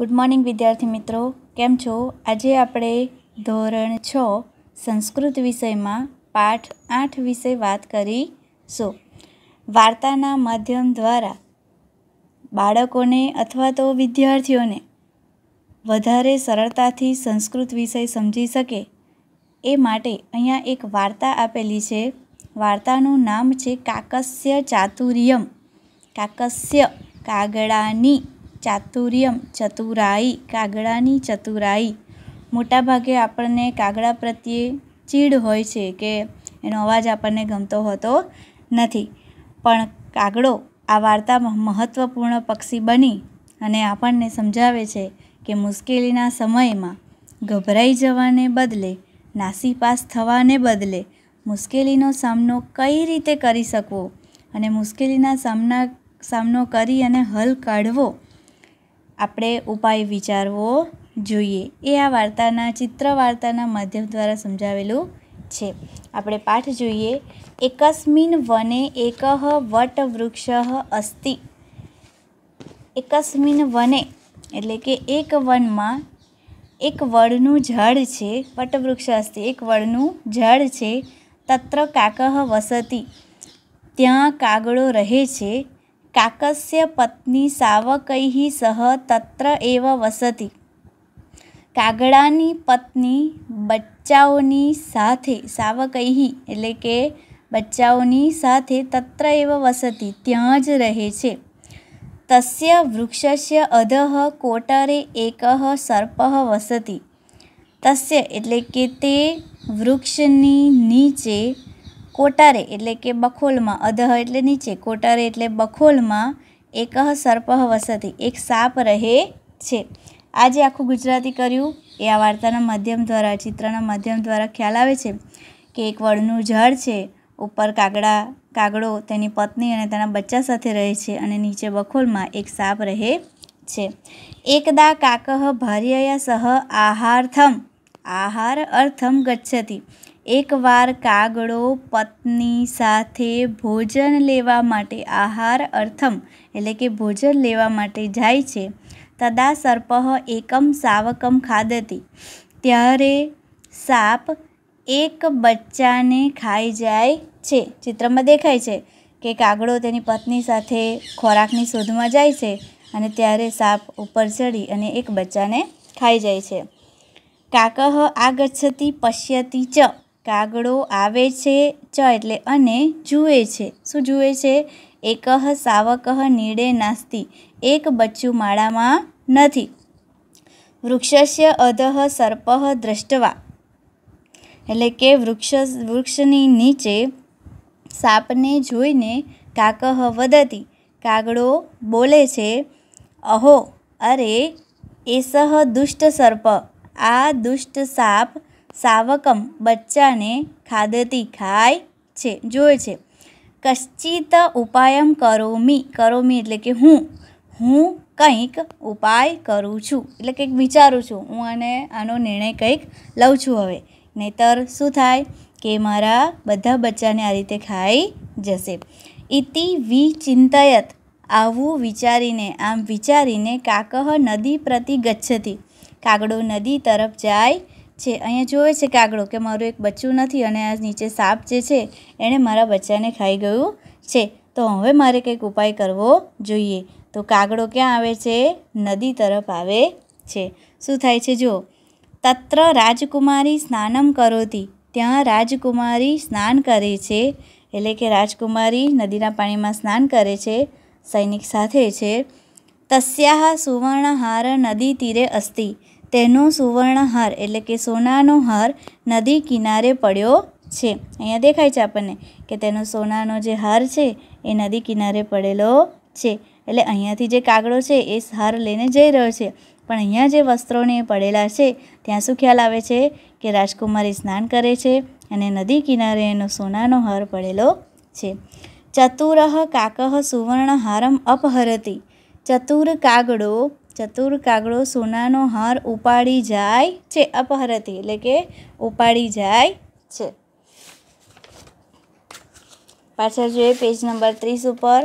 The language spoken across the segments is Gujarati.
ગુડ મોર્નિંગ વિદ્યાર્થી મિત્રો કેમ છો આજે આપણે ધોરણ છ સંસ્કૃત વિષયમાં પાઠ આઠ વિષે વાત કરીશું વાર્તાના માધ્યમ દ્વારા બાળકોને અથવા તો વિદ્યાર્થીઓને વધારે સરળતાથી સંસ્કૃત વિષય સમજી શકે એ માટે અહીંયા એક વાર્તા આપેલી છે વાર્તાનું નામ છે કાકસ્ય ચાતુર્યમ કાકસ્ય કાગડાની ચાતુર્યમ ચતુરાઈ કાગડાની ચતુરાઈ મોટાભાગે આપણને કાગડા પ્રત્યે ચીડ હોય છે કે એનો અવાજ આપણને ગમતો હોતો નથી પણ કાગડો આ વાર્તામાં મહત્ત્વપૂર્ણ પક્ષી બની અને આપણને સમજાવે છે કે મુશ્કેલીના સમયમાં ગભરાઈ જવાને બદલે નાસીપાસ થવાને બદલે મુશ્કેલીનો સામનો કઈ રીતે કરી શકવો અને મુશ્કેલીના સામના સામનો કરી અને હલ કાઢવો આપણે ઉપાય વિચારવો જોઈએ એ આ વાર્તાના ચિત્ર વાર્તાના માધ્યમ દ્વારા સમજાવેલું છે આપણે પાઠ જોઈએ એકસ્મિન વને એક વટ વૃક્ષ અસ્તિ એકસ્મિન વને એટલે કે એક વનમાં એક વડનું ઝાડ છે વટવૃક્ષ અસ્તિ એક વડનું ઝાડ છે તત્ર કાક વસતી ત્યાં કાગડો રહે છે काकस्य पत्नी सावकैः सह तत्र एव વસતી કાગડાની પત્ની બચ્ચાઓની સાથે સાવકૈહી એટલે કે બચ્ચાઓની સાથે તત્ર એવ વસતી ત્યાં જ રહે છે તસ્ય વૃક્ષસ્ય અધઃ કોટરે એકહ સર્પઃ વસતી તસ્ય એટલે કે તે વૃક્ષની નીચે કોટારે એટલે કે બખોલમાં અધહ એટલે નીચે કોટારે એટલે બખોલમાં એક સર્પહ વસતી એક સાપ રહે છે આજે આખું ગુજરાતી કર્યું એ આ વાર્તાના માધ્યમ દ્વારા ચિત્રના માધ્યમ દ્વારા ખ્યાલ આવે છે કે એક વડનું ઝાડ છે ઉપર કાગડા કાગડો તેની પત્ની અને તેના બચ્ચા સાથે રહે છે અને નીચે બખોલમાં એક સાપ રહે છે એકદા કાકહ ભાર્યયા સહ આહારથમ આહાર અર્થમ ગચ્છતી એકવાર કાગડો પત્ની સાથે ભોજન લેવા માટે આહાર અર્થમ એટલે કે ભોજન લેવા માટે જાય છે તદા સર્પઃ એકમ સાવકમ ખાદતી ત્યારે સાપ એક બચ્ચાને ખાઈ જાય છે ચિત્રમાં દેખાય છે કે કાગડો તેની પત્ની સાથે ખોરાકની શોધમાં જાય છે અને ત્યારે સાપ ઉપર ચડી અને એક બચ્ચાને ખાઈ જાય છે કાકહ આગચ્છતી પશ્યતી ચ કાગડો આવે છે ચ એટલે અને જુએ છે શું જુએ છે એકહ સાવકહ નીડે નાસ્તી એક બચ્ચું માળામાં નથી વૃક્ષસ્ય અધહ સર્પહ દ્રષ્ટવા એટલે કે વૃક્ષ વૃક્ષની નીચે સાપને જોઈને કાકહ વદતી કાગડો બોલે છે અહો અરે એસહ દુષ્ટ સર્પ આ દુષ્ટ સાપ સાવકમ બચ્ચાને ખાદતી ખાય છે જોવે છે કશ્ચિત ઉપાયમ કરોમી કરોમી એટલે કે હું હું કંઈક ઉપાય કરું છું એટલે કંઈક વિચારું છું હું આને આનો નિર્ણય કંઈક લઉં છું હવે નહીતર શું થાય કે મારા બધા બચ્ચાને આ રીતે ખાઈ જશે ઇતિ વિચિંતયત આવું વિચારીને આમ વિચારીને કાકહ નદી પ્રતિ ગચ્છતી કાગડો નદી તરફ જાય છે અહીંયા જોવે છે કાગડો કે મારું એક બચ્ચું નથી અને આ નીચે સાપ જે છે એણે મારા બચ્ચાને ખાઈ ગયું છે તો હવે મારે કંઈક ઉપાય કરવો જોઈએ તો કાગડો ક્યાં આવે છે નદી તરફ આવે છે શું થાય છે જો તત્ર રાજકુમારી સ્નાનમ કરોતી ત્યાં રાજકુમારી સ્નાન કરે છે એટલે કે રાજકુમારી નદીના પાણીમાં સ્નાન કરે છે સૈનિક સાથે છે તસ્યાહ સુવર્ણહાર નદી તીરે અસ્તિ તેનો સુવર્ણહાર એટલે કે સોનાનો હાર નદી કિનારે પડ્યો છે અહીંયા દેખાય છે આપણને કે તેનો સોનાનો જે હાર છે એ નદી કિનારે પડેલો છે એટલે અહીંયાથી જે કાગડો છે એ હાર લઈને જઈ રહ્યો છે પણ અહીંયા જે વસ્ત્રોને પડેલા છે ત્યાં શું ખ્યાલ આવે છે કે રાજકુમારી સ્નાન કરે છે અને નદી કિનારે એનો સોનાનો હાર પડેલો છે ચતુરહ કાકહ સુવર્ણહારમ અપહરતી ચતુર કાગડો ચતુર કાગડો સોનાનો હાર ઉપાડી જાય છે અપહરતી એટલે કે ઉપાડી જાય છે પાછળ જોઈએ પેજ નંબર ત્રીસ ઉપર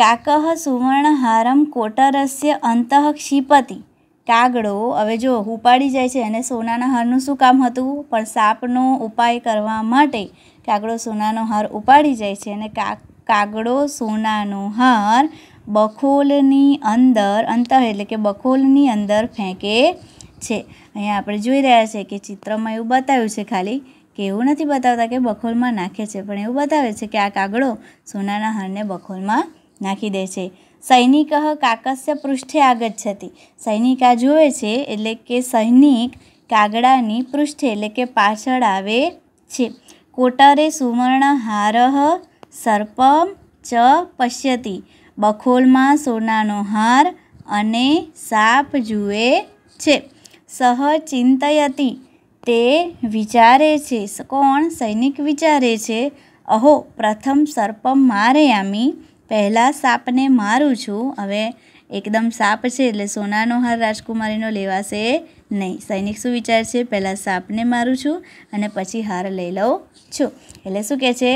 કાકહ સુવર્ણ હારમ કોટરસ્ય અંત ક્ષિપતિ કાગડો હવે જો ઉપાડી જાય છે અને સોનાના હારનું શું કામ હતું પણ સાપનો ઉપાય કરવા માટે કાગડો સોનાનો હાર ઉપાડી જાય છે અને કાગડો સોનાનો હાર બખોલની અંદર અંતર એટલે કે બખોલની અંદર ફેંકે છે અહીંયા આપણે જોઈ રહ્યા છે કે ચિત્રમાં એવું બતાવ્યું છે ખાલી કે એવું નથી બતાવતા કે બખોલમાં નાખે છે પણ એવું બતાવે છે કે આ કાગડો સોનાના હારને બખોલમાં નાખી દે છે સૈનિક કાકસ્ય પૃષ્ઠે આગચ્છતી સૈનિક આ જોવે છે એટલે કે સૈનિક કાગડાની પૃષ્ઠે એટલે કે પાછળ આવે છે કોટરે સુવર્ણ હારહ સર્પમ ચ પશ્યતી બખોલમાં સોનાનો હાર અને સાપ જુએ છે સહ ચિંતયતી તે વિચારે છે કોણ સૈનિક વિચારે છે અહો પ્રથમ સર્પ મારે આમી પહેલાં સાપને મારું છું હવે એકદમ સાપ છે એટલે સોનાનો હાર રાજકુમારીનો લેવાશે નહીં સૈનિક શું વિચાર છે પહેલાં સાપને મારું છું અને પછી હાર લઈ લઉં છું એટલે શું કહે છે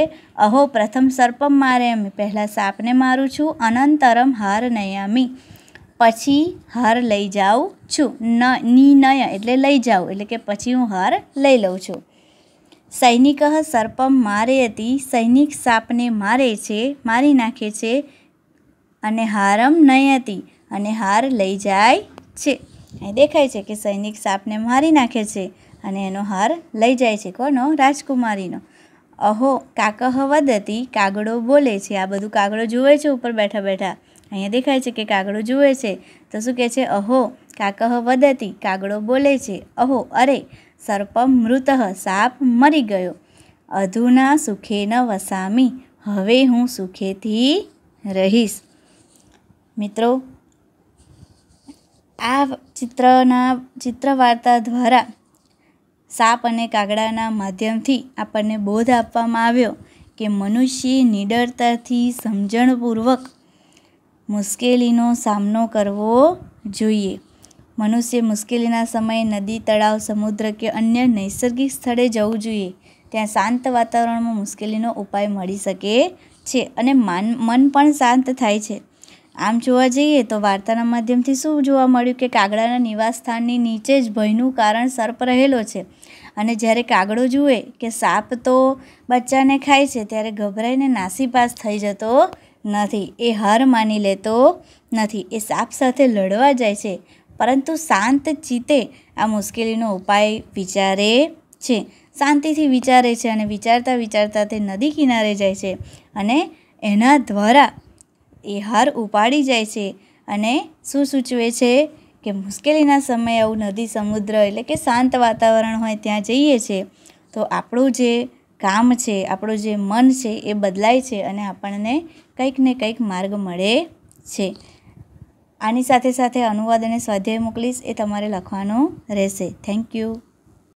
અહો પ્રથમ સર્પમ મારે એમ પહેલાં સાપને મારું છું અનંતરમ હાર નયામી પછી હાર લઈ જાઉં છું ન ની નય એટલે લઈ જાઉં એટલે કે પછી હું હાર લઈ લઉં છું સૈનિક સર્પમ મારે હતી સૈનિક સાપને મારે છે મારી નાખે છે અને હારમ નયતી અને હાર લઈ જાય છે અહીં દેખાય છે કે સૈનિક સાપને મારી નાખે છે અને એનો હાર લઈ જાય છે કોનો રાજકુમારીનો અહો કાકહ વદતી કાગડો બોલે છે આ બધું કાગડો જુએ છે ઉપર બેઠા બેઠા અહીંયા દેખાય છે કે કાગડો જુએ છે તો શું કહે છે અહો કાકહ વદતી કાગડો બોલે છે અહો અરે સર્પ મૃત સાપ મરી ગયો અધુના સુખે ન વસામી હવે હું સુખેથી રહીશ મિત્રો આ ચિત્રના ચિત્ર વાર્તા દ્વારા સાપ અને કાગડાના માધ્યમથી આપણને બોધ આપવામાં આવ્યો કે મનુષ્ય નિડરતાથી સમજણપૂર્વક મુશ્કેલીનો સામનો કરવો જોઈએ મનુષ્ય મુશ્કેલીના સમયે નદી તળાવ સમુદ્ર કે અન્ય નૈસર્ગિક સ્થળે જવું જોઈએ ત્યાં શાંત વાતાવરણમાં મુશ્કેલીનો ઉપાય મળી શકે છે અને મન પણ શાંત થાય છે આમ જોવા જઈએ તો વાર્તાના માધ્યમથી શું જોવા મળ્યું કે કાગડાના નિવાસસ્થાનની નીચે જ ભયનું કારણ સર્પ રહેલો છે અને જ્યારે કાગડો જુએ કે સાપ તો બચ્ચાને ખાય છે ત્યારે ગભરાઈને નાસીપાસ થઈ જતો નથી એ હાર માની લેતો નથી એ સાપ સાથે લડવા જાય છે પરંતુ શાંત ચિત્તે આ મુશ્કેલીનો ઉપાય વિચારે છે શાંતિથી વિચારે છે અને વિચારતા વિચારતા તે નદી કિનારે જાય છે અને એના દ્વારા એ હાર ઉપાડી જાય છે અને શું સૂચવે છે કે મુશ્કેલીના સમયે આવું નદી સમુદ્ર એટલે કે શાંત વાતાવરણ હોય ત્યાં જઈએ છીએ તો આપણું જે કામ છે આપણું જે મન છે એ બદલાય છે અને આપણને કંઈક ને કંઈક માર્ગ મળે છે આની સાથે સાથે અનુવાદ અને સ્વાધ્યાય મોકલીશ એ તમારે લખવાનું રહેશે થેન્ક યુ